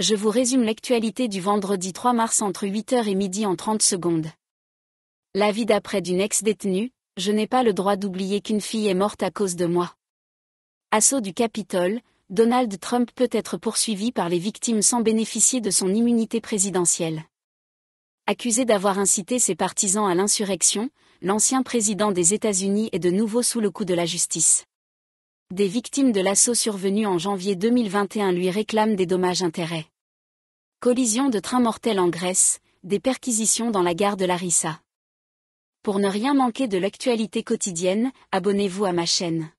je vous résume l'actualité du vendredi 3 mars entre 8h et midi en 30 secondes. La vie d'après d'une ex-détenue, je n'ai pas le droit d'oublier qu'une fille est morte à cause de moi. Assaut du Capitole, Donald Trump peut être poursuivi par les victimes sans bénéficier de son immunité présidentielle. Accusé d'avoir incité ses partisans à l'insurrection, l'ancien président des États-Unis est de nouveau sous le coup de la justice des victimes de l'assaut survenu en janvier 2021 lui réclament des dommages-intérêts. Collision de train mortel en Grèce, des perquisitions dans la gare de Larissa. Pour ne rien manquer de l'actualité quotidienne, abonnez-vous à ma chaîne.